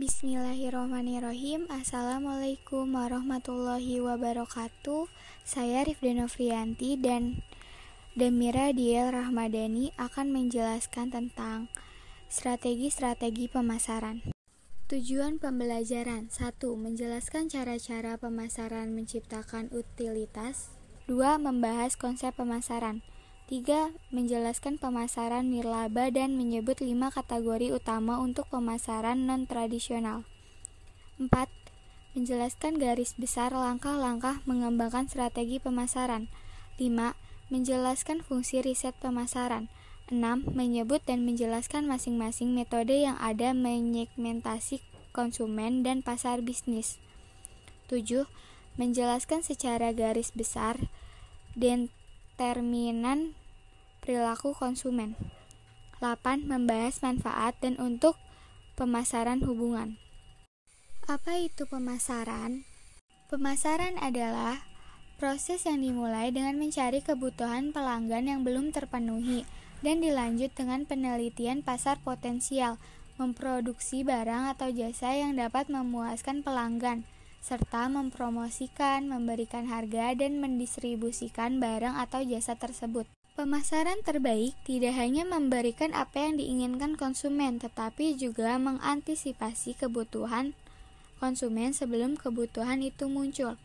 Bismillahirrohmanirrohim Assalamualaikum warahmatullahi wabarakatuh Saya Rifda Frianti dan Demira Diel Rahmadani akan menjelaskan tentang Strategi-strategi pemasaran Tujuan pembelajaran 1. Menjelaskan cara-cara pemasaran menciptakan utilitas 2. Membahas konsep pemasaran 3. Menjelaskan pemasaran nirlaba dan menyebut 5 kategori utama untuk pemasaran non-tradisional. 4. Menjelaskan garis besar langkah-langkah mengembangkan strategi pemasaran. 5. Menjelaskan fungsi riset pemasaran. 6. Menyebut dan menjelaskan masing-masing metode yang ada menyegmentasi konsumen dan pasar bisnis. 7. Menjelaskan secara garis besar dan determinan perilaku konsumen. 8. Membahas manfaat dan untuk pemasaran hubungan. Apa itu pemasaran? Pemasaran adalah proses yang dimulai dengan mencari kebutuhan pelanggan yang belum terpenuhi dan dilanjut dengan penelitian pasar potensial, memproduksi barang atau jasa yang dapat memuaskan pelanggan serta mempromosikan, memberikan harga, dan mendistribusikan barang atau jasa tersebut. Pemasaran terbaik tidak hanya memberikan apa yang diinginkan konsumen, tetapi juga mengantisipasi kebutuhan konsumen sebelum kebutuhan itu muncul.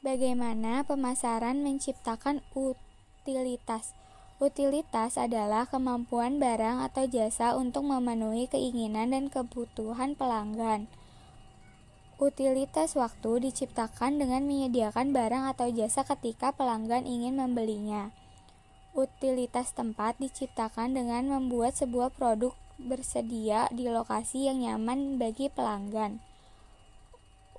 Bagaimana pemasaran menciptakan utilitas? Utilitas adalah kemampuan barang atau jasa untuk memenuhi keinginan dan kebutuhan pelanggan. Utilitas waktu diciptakan dengan menyediakan barang atau jasa ketika pelanggan ingin membelinya. Utilitas tempat diciptakan dengan membuat sebuah produk bersedia di lokasi yang nyaman bagi pelanggan.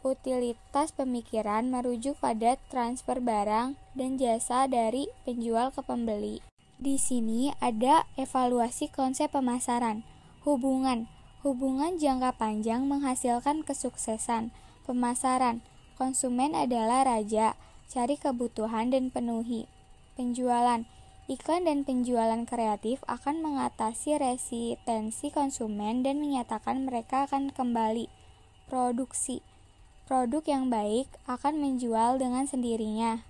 Utilitas pemikiran merujuk pada transfer barang dan jasa dari penjual ke pembeli. Di sini ada evaluasi konsep pemasaran, hubungan, Hubungan jangka panjang menghasilkan kesuksesan, pemasaran. Konsumen adalah raja, cari kebutuhan dan penuhi. Penjualan. Iklan dan penjualan kreatif akan mengatasi resistensi konsumen dan menyatakan mereka akan kembali. Produksi. Produk yang baik akan menjual dengan sendirinya.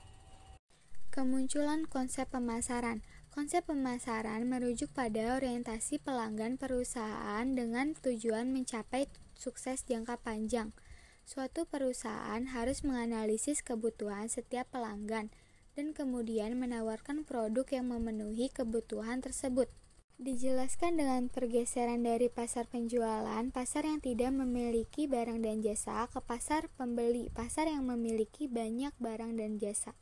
Kemunculan konsep pemasaran Konsep pemasaran merujuk pada orientasi pelanggan perusahaan dengan tujuan mencapai sukses jangka panjang. Suatu perusahaan harus menganalisis kebutuhan setiap pelanggan dan kemudian menawarkan produk yang memenuhi kebutuhan tersebut. Dijelaskan dengan pergeseran dari pasar penjualan, pasar yang tidak memiliki barang dan jasa, ke pasar pembeli, pasar yang memiliki banyak barang dan jasa.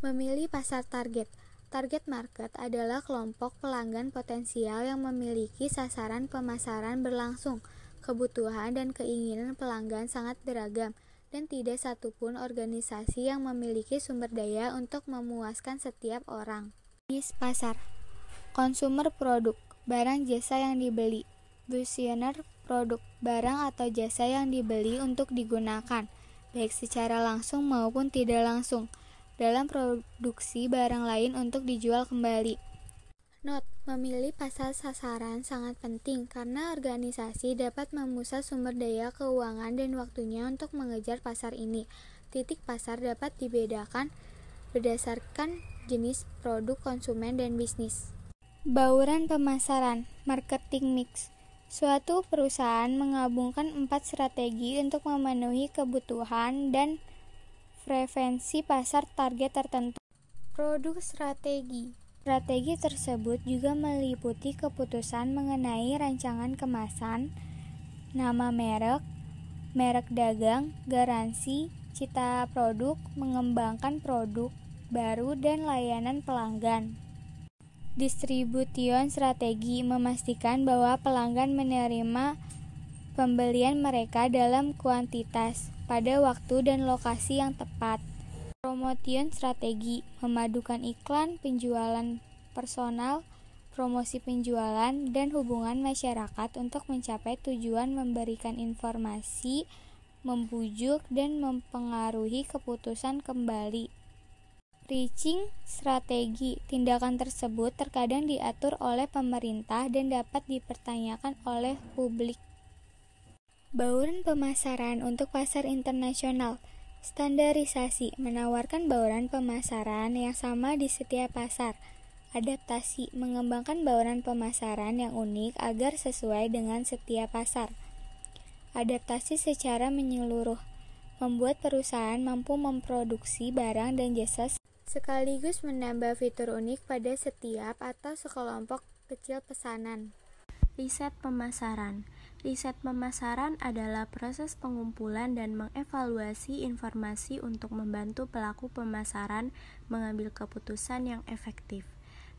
Memilih pasar target. Target market adalah kelompok pelanggan potensial yang memiliki sasaran pemasaran berlangsung. Kebutuhan dan keinginan pelanggan sangat beragam, dan tidak satupun organisasi yang memiliki sumber daya untuk memuaskan setiap orang. Jenis pasar Konsumer produk, barang jasa yang dibeli Busioner produk, barang atau jasa yang dibeli untuk digunakan, baik secara langsung maupun tidak langsung dalam produksi barang lain untuk dijual kembali. Not memilih pasar sasaran sangat penting karena organisasi dapat memusat sumber daya keuangan dan waktunya untuk mengejar pasar ini. Titik pasar dapat dibedakan berdasarkan jenis produk konsumen dan bisnis. Bauran pemasaran, marketing mix. Suatu perusahaan menggabungkan empat strategi untuk memenuhi kebutuhan dan preferensi pasar target tertentu. Produk strategi Strategi tersebut juga meliputi keputusan mengenai rancangan kemasan, nama merek, merek dagang, garansi, cita produk, mengembangkan produk baru, dan layanan pelanggan. Distribution strategi memastikan bahwa pelanggan menerima pembelian mereka dalam kuantitas pada waktu dan lokasi yang tepat. Promotion strategi memadukan iklan penjualan personal, promosi penjualan, dan hubungan masyarakat untuk mencapai tujuan memberikan informasi, membujuk, dan mempengaruhi keputusan kembali. Reaching strategi tindakan tersebut terkadang diatur oleh pemerintah dan dapat dipertanyakan oleh publik. Bauran pemasaran untuk pasar internasional Standarisasi menawarkan bauran pemasaran yang sama di setiap pasar. Adaptasi mengembangkan bauran pemasaran yang unik agar sesuai dengan setiap pasar. Adaptasi secara menyeluruh membuat perusahaan mampu memproduksi barang dan jasa sekaligus menambah fitur unik pada setiap atau sekelompok kecil pesanan. Riset pemasaran Riset pemasaran adalah proses pengumpulan dan mengevaluasi informasi untuk membantu pelaku pemasaran mengambil keputusan yang efektif.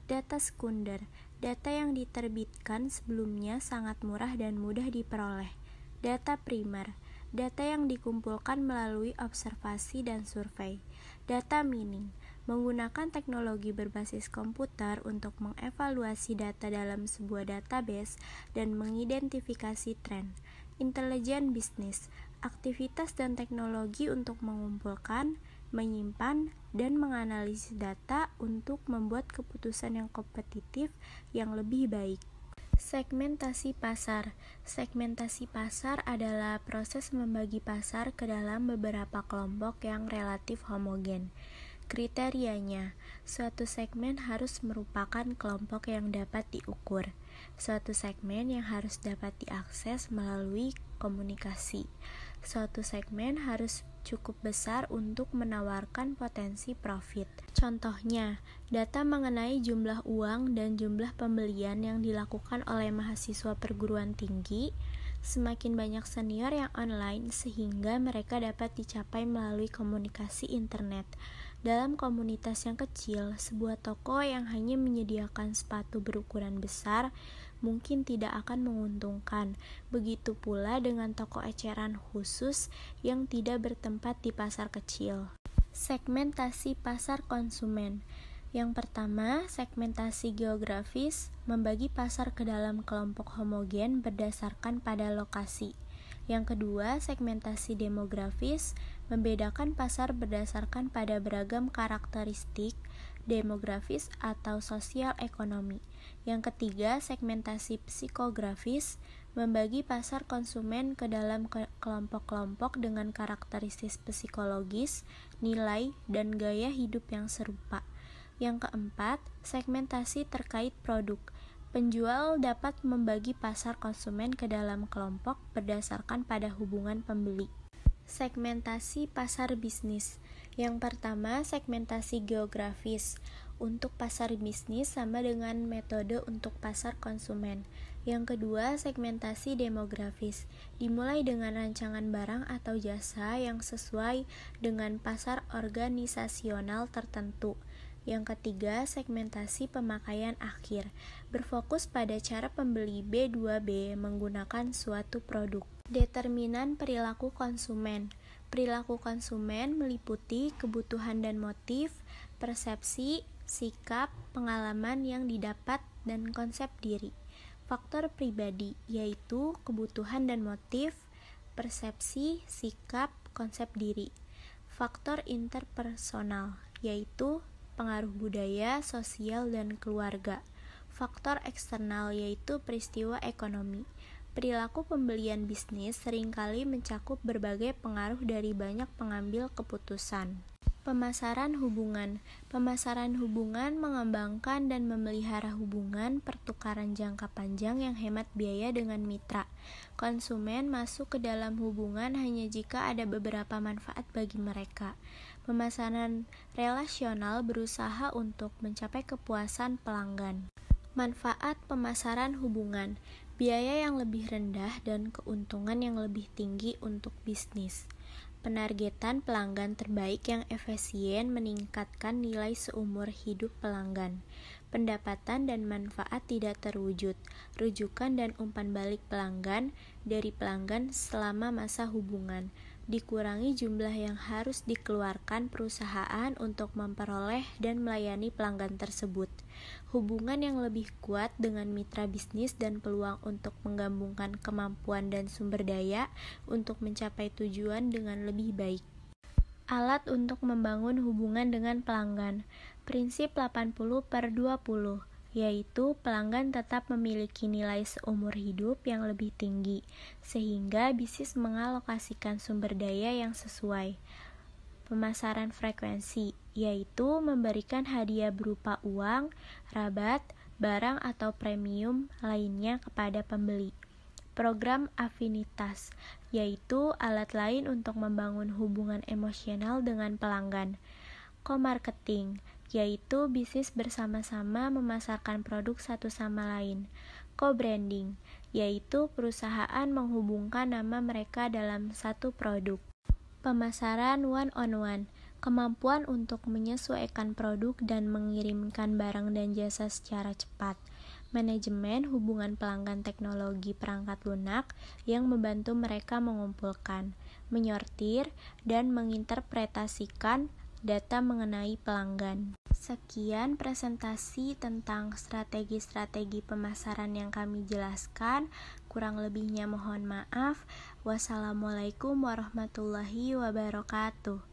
Data sekunder, data yang diterbitkan sebelumnya sangat murah dan mudah diperoleh. Data primer, data yang dikumpulkan melalui observasi dan survei. Data mining, menggunakan teknologi berbasis komputer untuk mengevaluasi data dalam sebuah database dan mengidentifikasi tren, intelijen bisnis, aktivitas dan teknologi untuk mengumpulkan, menyimpan, dan menganalisis data untuk membuat keputusan yang kompetitif yang lebih baik. Segmentasi pasar. Segmentasi pasar adalah proses membagi pasar ke dalam beberapa kelompok yang relatif homogen. Kriterianya, suatu segmen harus merupakan kelompok yang dapat diukur, suatu segmen yang harus dapat diakses melalui komunikasi, suatu segmen harus cukup besar untuk menawarkan potensi profit. Contohnya, data mengenai jumlah uang dan jumlah pembelian yang dilakukan oleh mahasiswa perguruan tinggi semakin banyak senior yang online sehingga mereka dapat dicapai melalui komunikasi internet. Dalam komunitas yang kecil, sebuah toko yang hanya menyediakan sepatu berukuran besar mungkin tidak akan menguntungkan. Begitu pula dengan toko eceran khusus yang tidak bertempat di pasar kecil. Segmentasi pasar konsumen. Yang pertama, segmentasi geografis membagi pasar ke dalam kelompok homogen berdasarkan pada lokasi. Yang kedua, segmentasi demografis membedakan pasar berdasarkan pada beragam karakteristik demografis atau sosial ekonomi. Yang ketiga, segmentasi psikografis membagi pasar konsumen ke dalam kelompok-kelompok dengan karakteristik psikologis, nilai, dan gaya hidup yang serupa. Yang keempat, segmentasi terkait produk Penjual dapat membagi pasar konsumen ke dalam kelompok berdasarkan pada hubungan pembeli. Segmentasi pasar bisnis. Yang pertama, segmentasi geografis. Untuk pasar bisnis sama dengan metode untuk pasar konsumen. Yang kedua, segmentasi demografis. Dimulai dengan rancangan barang atau jasa yang sesuai dengan pasar organisasional tertentu. Yang ketiga, segmentasi pemakaian akhir berfokus pada cara pembeli B2B menggunakan suatu produk. Determinan perilaku konsumen. Perilaku konsumen meliputi kebutuhan dan motif, persepsi, sikap, pengalaman yang didapat, dan konsep diri. Faktor pribadi yaitu kebutuhan dan motif, persepsi, sikap, konsep diri. Faktor interpersonal yaitu pengaruh budaya, sosial, dan keluarga. Faktor eksternal yaitu peristiwa ekonomi. Perilaku pembelian bisnis seringkali mencakup berbagai pengaruh dari banyak pengambil keputusan. Pemasaran hubungan. Pemasaran hubungan mengembangkan dan memelihara hubungan pertukaran jangka panjang yang hemat biaya dengan mitra. Konsumen masuk ke dalam hubungan hanya jika ada beberapa manfaat bagi mereka. Pemasaran relasional berusaha untuk mencapai kepuasan pelanggan. Manfaat pemasaran hubungan, biaya yang lebih rendah dan keuntungan yang lebih tinggi untuk bisnis. Penargetan pelanggan terbaik yang efisien meningkatkan nilai seumur hidup pelanggan. Pendapatan dan manfaat tidak terwujud, rujukan dan umpan balik pelanggan dari pelanggan selama masa hubungan dikurangi jumlah yang harus dikeluarkan perusahaan untuk memperoleh dan melayani pelanggan tersebut. Hubungan yang lebih kuat dengan mitra bisnis dan peluang untuk menggabungkan kemampuan dan sumber daya untuk mencapai tujuan dengan lebih baik. Alat untuk membangun hubungan dengan pelanggan. Prinsip 80 per 20 yaitu pelanggan tetap memiliki nilai seumur hidup yang lebih tinggi, sehingga bisnis mengalokasikan sumber daya yang sesuai. Pemasaran frekuensi yaitu memberikan hadiah berupa uang, rabat, barang atau premium lainnya kepada pembeli. Program afinitas yaitu alat lain untuk membangun hubungan emosional dengan pelanggan. Co-marketing yaitu bisnis bersama-sama memasarkan produk satu sama lain. Co-branding, yaitu perusahaan menghubungkan nama mereka dalam satu produk. Pemasaran one-on-one, -on one, kemampuan untuk menyesuaikan produk dan mengirimkan barang dan jasa secara cepat manajemen hubungan pelanggan teknologi perangkat lunak yang membantu mereka mengumpulkan, menyortir, dan menginterpretasikan data mengenai pelanggan. Sekian presentasi tentang strategi-strategi pemasaran yang kami jelaskan. Kurang lebihnya mohon maaf. Wassalamualaikum warahmatullahi wabarakatuh.